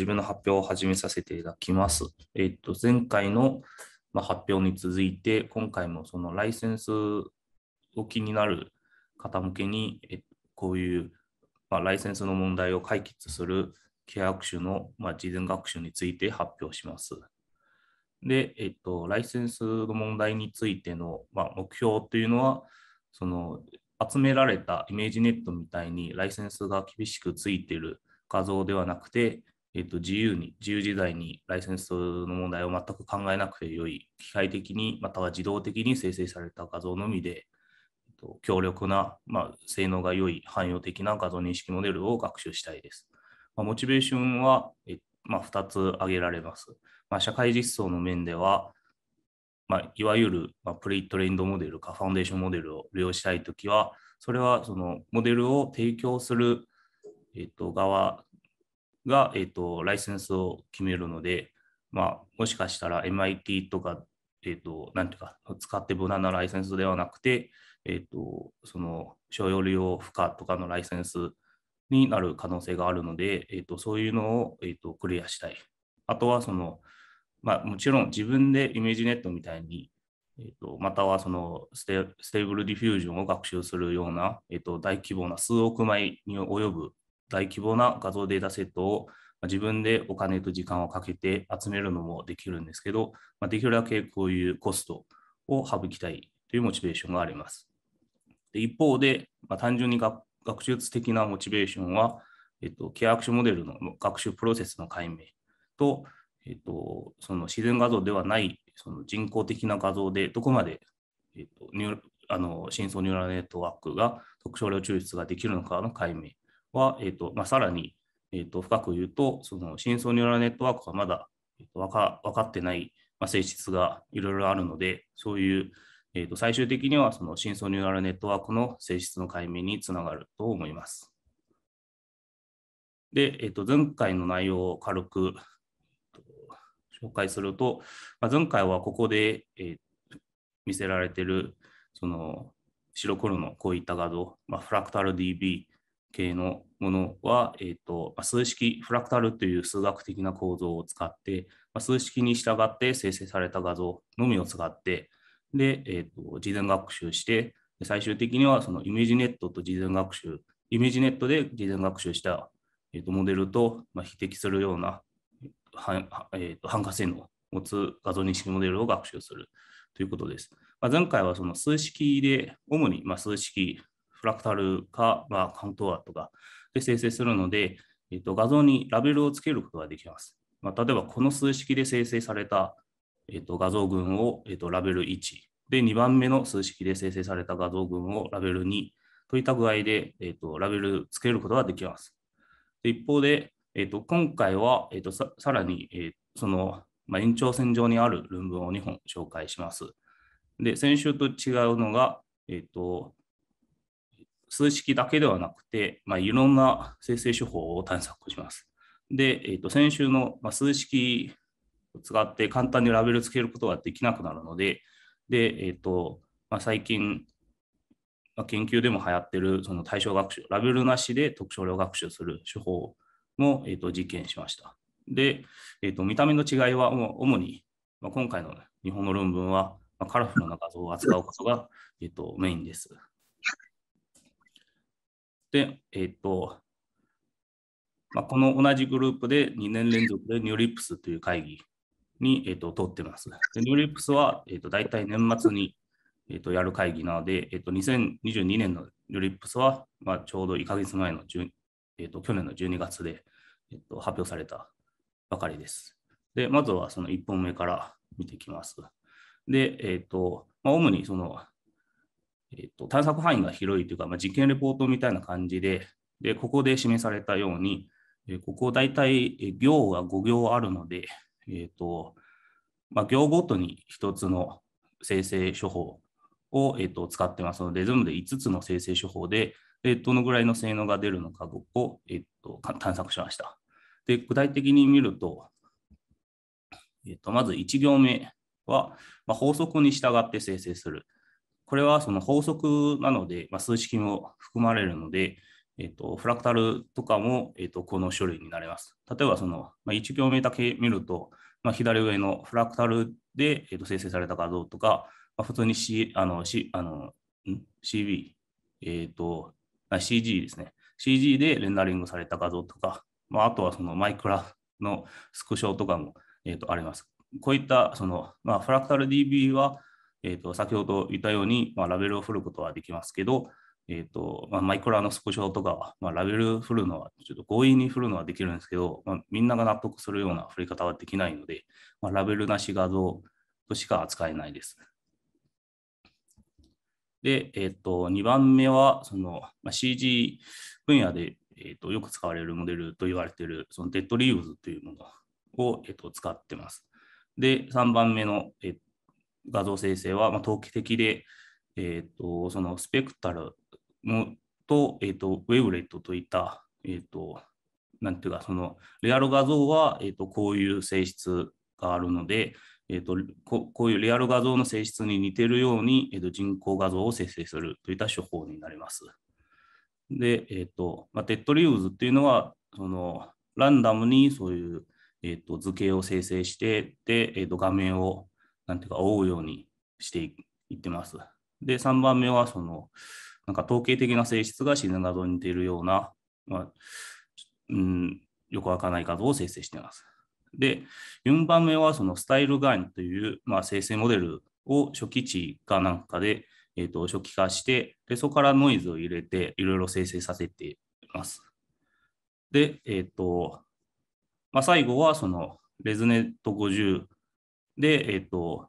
自分の発表を始めさせていただきます。えっ、と、前回の発表に続いて、今回もそのライセンスを気になる方向けに、えこういう、まライセンスの問題を解決する契学習の、ま事前学習について発表します。で、えっと、ライセンスの問題についての、まあ、目標というのは、その集められたイメージネットみたいにライセンスが厳しくついている画像ではなくて、えっと、自由に、自由自在にライセンスの問題を全く考えなくてよい、機械的に、または自動的に生成された画像のみで、強力な、まあ、性能が良い汎用的な画像認識モデルを学習したいです。まあ、モチベーションは、えまあ、2つ挙げられます。まあ、社会実装の面では、まあ、いわゆる、まプイトレインドモデルかファウンデーションモデルを利用したいときは、それはそのモデルを提供する、えっと、側が、えーと、ライセンスを決めるので、まあ、もしかしたら MIT とか、えーと、なんていうか使って無難なライセンスではなくて、えーと、その商用利用負荷とかのライセンスになる可能性があるので、えー、とそういうのを、えー、とクリアしたい。あとはその、まあ、もちろん自分でイメージネットみたいにえーと、またはそのステーブルディフュージョンを学習するような、えーと大規模な数億枚に及ぶ大規模な画像データセットを自分でお金と時間をかけて集めるのもできるんですけど、まあ、できるだけこういうコストを省きたいというモチベーションがあります。で一方で、まあ、単純に学術的なモチベーションは、えっと、ケアアクションモデルの学習プロセスの解明と、えっと、その自然画像ではないその人工的な画像でどこまで、えっと、ニュあの深層ニューラルネットワークが特徴量抽出ができるのかの解明は、えーとまあ、さらに、えー、と深く言うと、その深層ニューラルネットワークがまだ、えー、と分か分かってない、まあ、性質がいろいろあるので、そういう、えー、と最終的にはその深層ニューラルネットワークの性質の解明につながると思います。で、えー、と前回の内容を軽く、紹介すると、まあ、前回はここで、えー、見せられているその白黒のこういった画像、まあ、フラクタル DB 系のものは、えーとま数式フラクタルという数学的な構造を使って、ま数式に従って生成された画像のみを使ってで、えーと、事前学習して最終的にはそのイメージネットと事前学習イメージネットで事前学習した、えーと、モデルと、まあ、匹敵するようなは、えーと、反化性能を持つ画像認識モデルを学習するということです。まあ、前回はその数式で主にま数式フラクタルか、まあ、カントアとかで生成するので、えと、画像にラベルをつけることができます。まあ、例えば、この数式で生成された、えと、画像群を、えと、ラベル1、で、2番目の数式で生成された画像群をラベル2といった具合で、えと、ラベルつけることができます。で一方で、えと、今回は、えと、さらに、えー、その、まあ、延長線上にある論文を2本紹介します。で、先週と違うのが、えっと、数式だけではなくて、まあ、いろんな生成手法を探索します。で、えー、と先週の、ま数式を使って簡単にラベルつけることができなくなるので、で、えっ、ー、と、まあ、最近、まあ、研究でも流行っているその対象学習、ラベルなしで特徴量学習する手法も、えー、と実験しました。で、えー、と見た目の違いは主に、まあ、今回の日本の論文は、まカラフルな画像を扱うことが、えー、とメインです。で、えっ、ー、と、まあ、この同じグループで2年連続でニューリップスという会議に、えーと、と通ってます。でニューリップスは、えーと、大体年末に、えーと、とやる会議なので、えーと、2022年のニューリップスは、まあ、ちょうど1か月前の、えー、と去年の12月で、えー、と発表されたばかりです。で、まずはその1本目から見ていきます。で、えっ、ー、と、まあ、主にそのえっと、探索範囲が広いというか、まあ、実験レポートみたいな感じで、でここで示されたように、えここ大体行が5行あるので、えっとまあ、行ごとに1つの生成処方を、えっと、使ってますので、全部で5つの生成処方で、でどのぐらいの性能が出るのかを、えっと、探索しました。で具体的に見ると、えっと、まず1行目は、まあ、法則に従って生成する。これはその法則なので、まあ、数式も含まれるので、えっと、フラクタルとかも、えっと、この種類になります。例えばその、まあ、1行目だけ見ると、まあ、左上のフラクタルで、えっと、生成された画像とか、まあ、普通に、C、あの C あの CB、えっと、CG ですね。CG でレンダリングされた画像とか、まあ、あとはそのマイクラのスクショとかも、えっと、あります。こういったその、まあ、フラクタル DB はえーと、先ほど言ったように、まあ、ラベルを振ることはできますけど、えーとまあ、マイクラのスクショとかは、まあ、ラベル振るのは、ちょっと強引に振るのはできるんですけど、まあ、みんなが納得するような振り方はできないので、まあ、ラベルなし画像としか扱えないです。で、えーと、2番目はその、まあ、CG 分野で、えーと、よく使われるモデルと言われているそのデッドリーブズというものを、えーと、使ってます。で、3番目の、えー画像生成は、まあ、投機的で、えーと、そのスペクタルのと,、えーと、ウェブレットといった、えーと、なんていうかそのレアル画像は、えー、とこういう性質があるので、えー、とここういうレアル画像の性質に似てるように、えー、と人工画像を生成するといった手法になります。で、えーとまあ、テッドリウズっていうのはそのランダムにそういう、えー、と図形を生成してで、えー、と画面をなんていうか、追うようにしていってます。で、3番目は、その、なんか統計的な性質が死ぬなどに似ているような、まあ、うん、よくわからない画像を生成しています。で、4番目は、そのスタイルガインという、まあ、生成モデルを初期値かなんかで、えー、と初期化して、でそこからノイズを入れて、いろいろ生成させています。で、えっ、ー、と、まあ、最後は、その、レズネット50で、えっと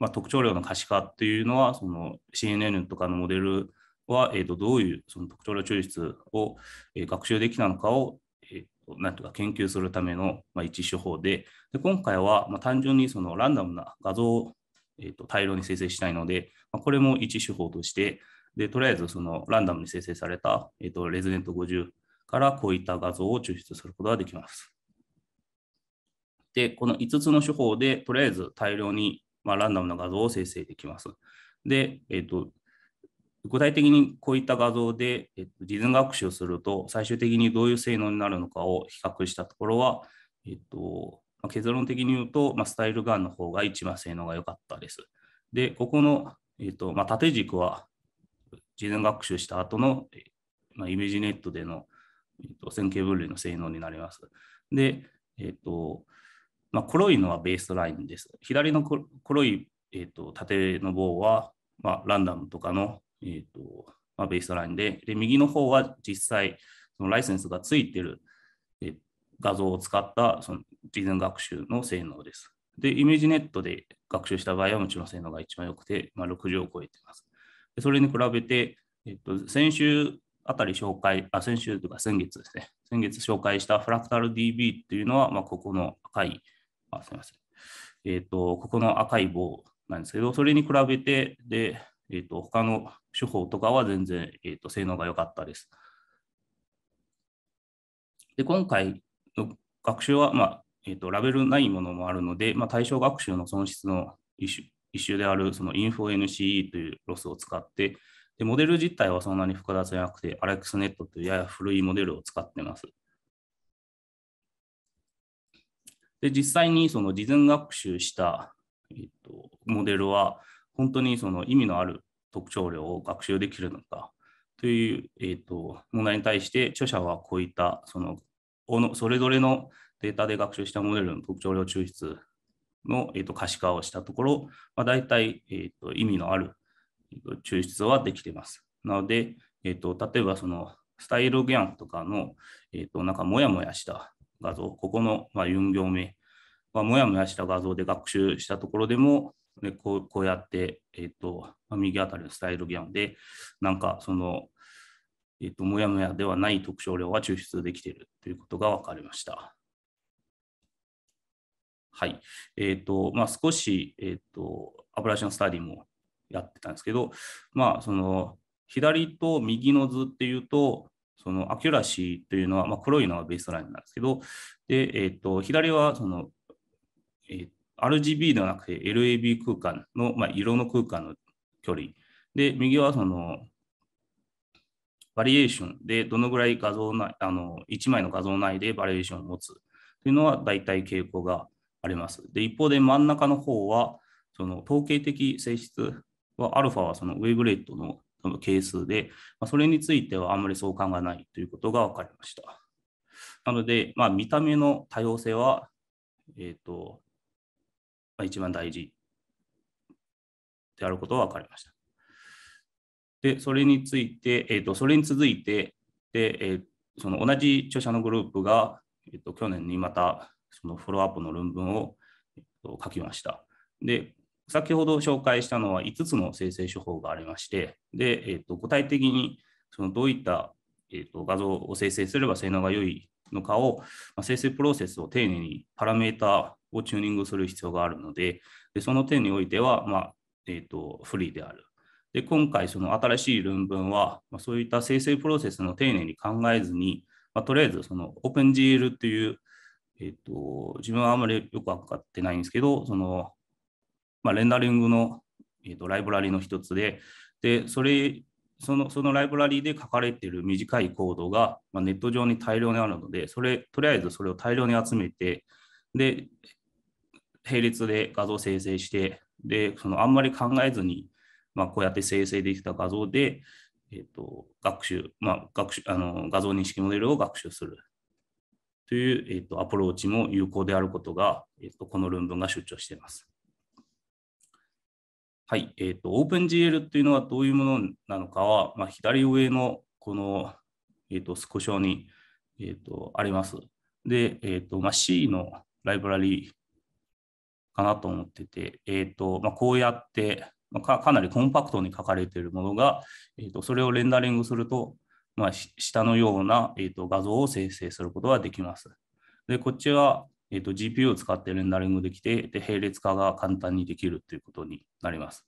まあ、特徴量の可視化っていうのは、その CNN とかのモデルは、えっと、どういうその特徴量抽出を、え学習できたのかを、えっと、なんとか研究するための、まあ、一手法で、で今回は、ま単純にそのランダムな画像を、えっと、大量に生成したいので、まあ、これも一手法として、でとりあえずそのランダムに生成された、えっと、レズネント50からこういった画像を抽出することができます。、この5つの手法でとりあえず大量に、まあ、ランダムな画像を生成できます。で、えっ、ー、と、具体的にこういった画像で、えっと、事前学習すると最終的にどういう性能になるのかを比較したところは、えっとまあ、結論的に言うと、まあ、スタイルガンの方が一番性能が良かったです。で、ここの、えっとまあ、縦軸は事前学習した後の、まあ、イメージネットでの、えっと、線形分類の性能になります。で、えっとまあ、黒いのはベースラインです。左の黒い、えーと、縦の棒は、まあ、ランダムとかの、えーとまあ、ベースラインでで、右の方は実際、そのライセンスがついてる、えー、画像を使ったその事前学習の性能です。で、イメージネットで学習した場合はもちろん性能が一番良くて、まあ、60を超えています。でそれに比べて、えっ、ー、と、先週あたり紹介、あ先週というか先月ですね、先月紹介したフラクタル DB っていうのは、まあ、ここの赤い、あすみません。えっ、ー、と、ここの赤い棒なんですけど、それに比べて、で、えっ、ー、と、他の手法とかは全然、えっ、と、性能が良かったです。で、今回の学習は、まあ、えっ、と、ラベルないものもあるので、まあ、対象学習の損失の一種である、そのインフォ NCE というロスを使って、で、モデル自体はそんなに複雑じゃなくて、アレックスネットというやや古いモデルを使ってます。で、実際にその事前学習した、えっと、モデルは、本当にその意味のある特徴量を学習できるのかという、えっと、問題に対して、著者はこういったそのそれぞれのデータで学習したモデルの特徴量抽出の、えっと可視化をしたところ、まあ、大体、えっと意味のある、抽出はできています。なので、えっと例えばそのスタイルギャンとかの、えっとなんかもやもやした画像、ここの、ま4行目はもやもやした画像で学習したところでも、ね、こうこうやって、えーとま右あたりのスタイルギャンで、なんかその、えーと、もやもやではない特徴量が抽出できているということが分かりました。はい。えっ、ー、と、まあ、少し、えっ、ー、と、アプラションスタディもやってたんですけど、まあ、その、左と右の図っていうと、そのアキュラシーというのは、まあ、黒いのはベースラインなんですけど、で、えっ、ー、と、左はその、えー、RGB ではなくて LAB 空間の、まあ、色の空間の距離。で、右はその、バリエーションでどのぐらい画像内、あの、1枚の画像内でバリエーションを持つというのは大体傾向があります。で、一方で真ん中の方は、その統計的性質は、アルファはそのウェブレットのその係数で、まあ、それについてはあんまり相関がないということが分かりました。なので、まあ、見た目の多様性は、えっ、ー、と、まあ、一番大事であることが分かりました。で、それについて、えっ、ー、と、それに続いて、で、えー、その同じ著者のグループが、えっ、ー、と、去年にまた、そのフォローアップの論文を、えと書きました。で、先ほど紹介したのは5つの生成手法がありまして、でえーと、具体的にそのどういった、えーと、画像を生成すれば性能が良いのかを、まあ、生成プロセスを丁寧にパラメータをチューニングする必要があるので、でその点においては、まあ、えーと、フリーである。で今回、その新しい論文は、まあ、そういった生成プロセスの丁寧に考えずに、まあ、とりあえずその OpenGL という、えー、と自分はあまりよく分かってないんですけど、そのまあ、レンダリングの、えーと、ライブラリの一つで、でそれそのそのライブラリで書かれている短いコードが、まあ、ネット上に大量にあるので、それとりあえずそれを大量に集めて、で、並列で画像生成して、で、そのあんまり考えずに、まあ、こうやって生成できた画像で、えーと、学習、まあ、学習あの画像認識モデルを学習するという、えーと、アプローチも有効であることが、えーと、この論文が主張しています。はい、えっ、ー、と、OpenGL っていうのはどういうものなのかは、まあ、左上のこの、えっ、ー、と、スクショに、えっ、ー、と、あります。で、えっ、と、まあ、C のライブラリーかなと思ってて、えっ、と、まあ、こうやって、まあ、かかなりコンパクトに書かれているものが、えっ、と、それをレンダリングすると、まあ、下のような、えっ、と、画像を生成することができます。で、こっちは、えーと、GPU を使ってレンダリングできてで、並列化が簡単にできるということになります。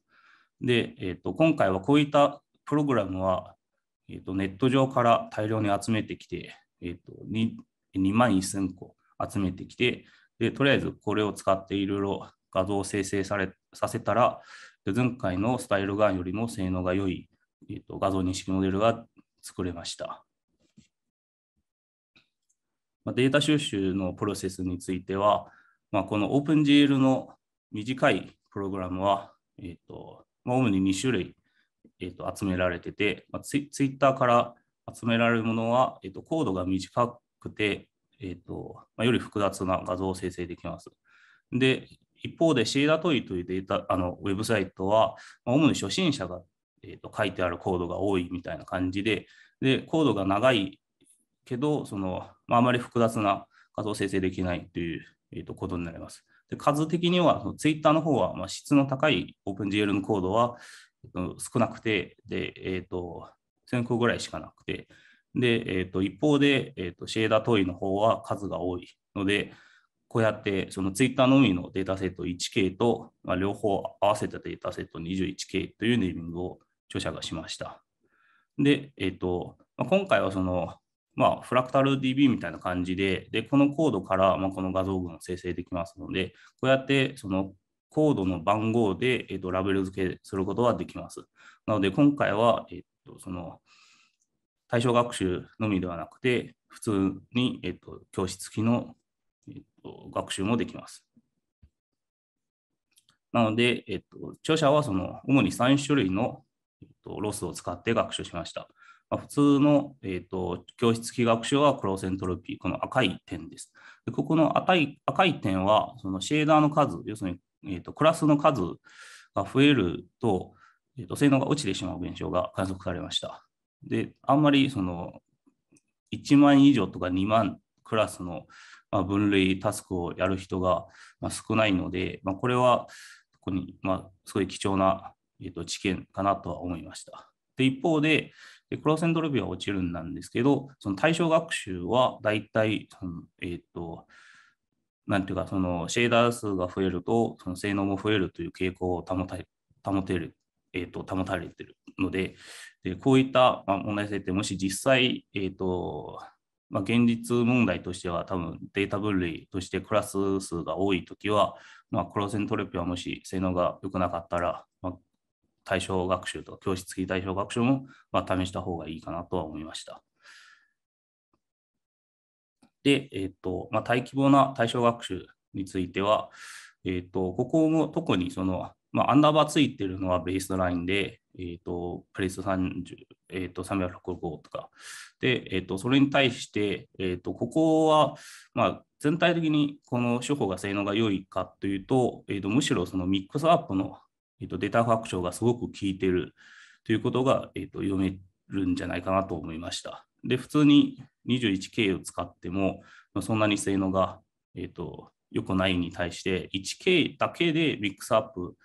で、えーと、今回はこういったプログラムは、えーと、ネット上から大量に集めてきて、えーと、2, 2万1000個集めてきてで、とりあえずこれを使っていろいろ画像を生成されさせたら、前回のスタイルガンよりも性能が良い、えー、と画像認識モデルが作れました。まあ、データ収集のプロセスについては、まあ、この OpenGL の短いプログラムは、えー、と、まあ、主に2種類、えー、と、集められてて、まあ、ツイッターから集められるものは、えー、と、コードが短くて、えと、まあ、より複雑な画像を生成できます。で、一方で、シーダトイというデータ、あの、ウェブサイトは、まあ、主に初心者が、えー、と書いてあるコードが多いみたいな感じで、で、コードが長いけど、その、まあ、あまり複雑な画像生成できないという、えー、とことになります。で数的には、Twitter の方は、まあ、質の高い OpenGL のコードは、えー、と少なくて、で、えっ、ー、と、1000個ぐらいしかなくて、で、えっ、ー、と、一方で、えー、と、シェーダートイの方は数が多いので、こうやって、その Twitter のみのデータセット 1K と、まあ、両方合わせたデータセット 21K というネーミングを著者がしました。で、えっ、と、まあ、今回はそのまあ、フラクタル DB みたいな感じで、でこのコードから、まあ、この画像群を生成できますので、こうやってそのコードの番号で、えー、とラベル付けすることはできます。なので、今回は、えー、とその対象学習のみではなくて、普通に、えー、と教室付きの、えー、と学習もできます。なので、えっと、著者はその主に3種類の、えっと、ロスを使って学習しました。まあ、普通の、えーと、教室気学書はクロスエントロピー、この赤い点です。でここの赤い赤い点は、そのシェーダーの数、要するに、えーと、クラスの数が増えると、えーと、性能が落ちてしまう現象が観測されました。で、あんまりその1万以上とか2万クラスの分類タスクをやる人が少ないので、まあ、これは特にますごい貴重な知見かなとは思いました。で一方で、でクローセンドルビは落ちるんなんですけど、その対象学習は大体、たいえっ、ー、と、なんていうか、そのシェーダー数が増えると、その性能も増えるという傾向を保た保てる、えっ、ー、と、保たれてるので、でこういった、まあ、問題性って、もし実際、えっ、ー、と、まあ、現実問題としては多分データ分類としてクラス数が多いときは、まあ、クローセントレピはもし性能が良くなかったら、まあ、対象学習と教室付き対象学習も、まあ、試した方がいいかなとは思いました。で、えっ、と、まあ、大規模な対象学習については、えっ、と、ここも特にその、まあ、アンダーバーついてるのはベースラインで、えっ、と、プレス30、えっ、と、365とか。で、えっ、と、それに対して、えっ、と、ここは、まあ、全体的にこの手法が性能が良いかというと、えっとむしろそのミックスアップのえと、データファクションがすごく効いてるということが、えと、読めるんじゃないかなと思いました。で、普通に 21K を使っても、そんなに性能が、えと、良くないに対して、1K だけでミックスアップ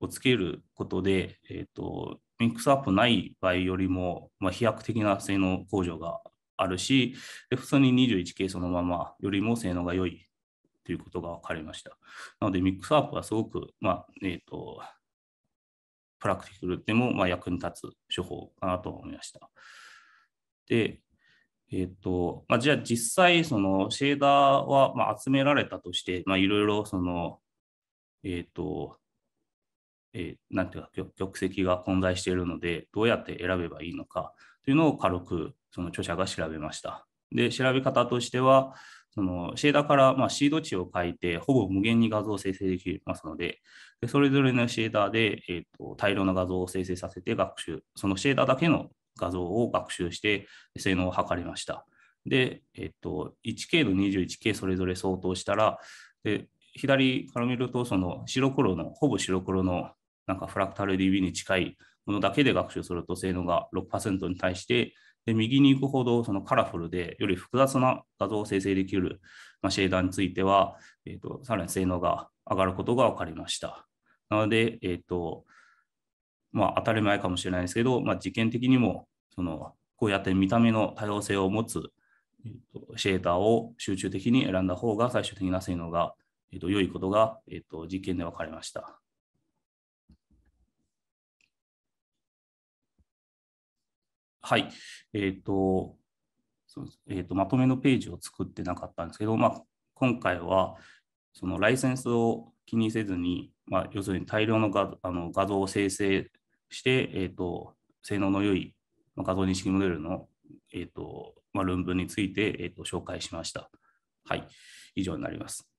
をつけることで、えと、ミックスアップない場合よりも、まあ、飛躍的な性能向上があるし、で普通に 21K そのままよりも性能が良いということが分かりました。なので、ミックスアップはすごく、まあえーとプラクティクルでもまあ役に立つ手法かなと思いました。で、えっ、ー、と、まあ、じゃあ実際、そのシェーダーはまあ集められたとして、まいろいろその、えっ、ー、と、えー、なんていうか、玉石が混在しているので、どうやって選べばいいのかというのを軽くその著者が調べました。で、調べ方としては、そのシェーダーからまシード値を書いて、ほぼ無限に画像を生成できますので、でそれぞれのシェーダーで、えーと、大量の画像を生成させて学習、そのシェーダーだけの画像を学習して性能を測りました。で、えと、1K と 21K それぞれ相当したら、で左から見ると、その白黒の、ほぼ白黒のなんかフラクタル DB に近いものだけで学習すると性能が6%に対してで右に行くほどそのカラフルでより複雑な画像を生成できる、まあ、シェーダーについては、えーと、さらに性能が上がることが分かりました。なので、えーとまあ、当たり前かもしれないですけど、まあ、実験的にもそのこうやって見た目の多様性を持つ、えーと、シェーダーを集中的に選んだ方が最終的な性能が、えーと、と良いことが、えー、と実験で分かりました。はい。えっ、ー、と、そうえーと、まとめのページを作ってなかったんですけど、まあ、今回はそのライセンスを気にせずに、まあ、要するに大量の画あの画像を生成して、えーと、性能の良い画像認識モデルの、えーとまあ、論文について、えーと紹介しました。はい、以上になります。